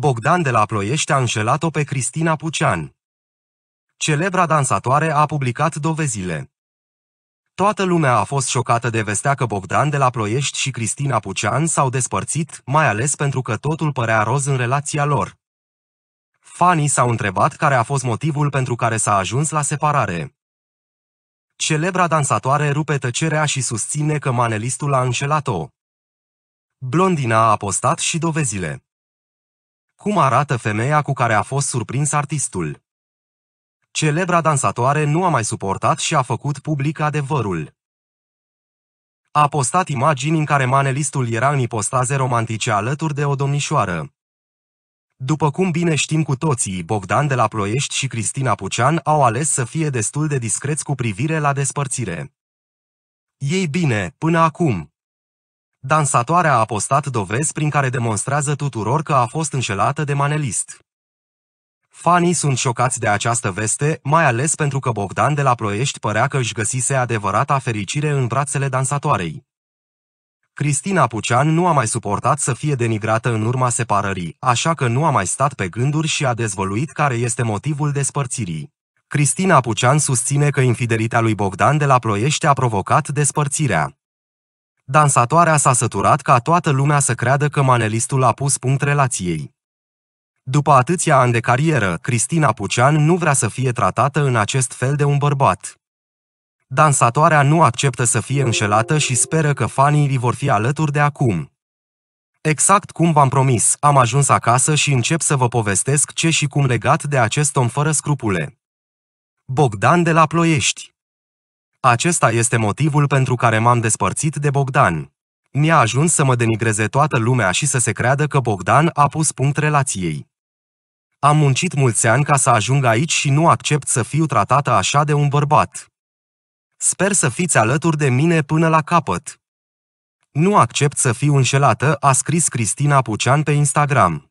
Bogdan de la Ploiești a înșelat-o pe Cristina Pucean. Celebra dansatoare a publicat dovezile. Toată lumea a fost șocată de vestea că Bogdan de la Ploiești și Cristina Pucean s-au despărțit, mai ales pentru că totul părea roz în relația lor. Fanii s-au întrebat care a fost motivul pentru care s-a ajuns la separare. Celebra dansatoare rupe tăcerea și susține că manelistul a înșelat-o. Blondina a postat și dovezile. Cum arată femeia cu care a fost surprins artistul? Celebra dansatoare nu a mai suportat și a făcut public adevărul. A postat imagini în care manelistul era în ipostaze romantice alături de o domnișoară. După cum bine știm cu toții, Bogdan de la Ploiești și Cristina Pucean au ales să fie destul de discreți cu privire la despărțire. Ei bine, până acum, Dansatoarea a postat dovezi prin care demonstrează tuturor că a fost înșelată de manelist. Fanii sunt șocați de această veste, mai ales pentru că Bogdan de la Ploiești părea că își găsise adevărata fericire în brațele dansatoarei. Cristina Pucean nu a mai suportat să fie denigrată în urma separării, așa că nu a mai stat pe gânduri și a dezvăluit care este motivul despărțirii. Cristina Pucean susține că infidelitatea lui Bogdan de la Ploiești a provocat despărțirea. Dansatoarea s-a săturat ca toată lumea să creadă că manelistul a pus punct relației. După atâția ani de carieră, Cristina Pucean nu vrea să fie tratată în acest fel de un bărbat. Dansatoarea nu acceptă să fie înșelată și speră că fanii îi vor fi alături de acum. Exact cum v-am promis, am ajuns acasă și încep să vă povestesc ce și cum legat de acest om fără scrupule. Bogdan de la Ploiești acesta este motivul pentru care m-am despărțit de Bogdan. Mi-a ajuns să mă denigreze toată lumea și să se creadă că Bogdan a pus punct relației. Am muncit mulți ani ca să ajung aici și nu accept să fiu tratată așa de un bărbat. Sper să fiți alături de mine până la capăt. Nu accept să fiu înșelată, a scris Cristina Pucean pe Instagram.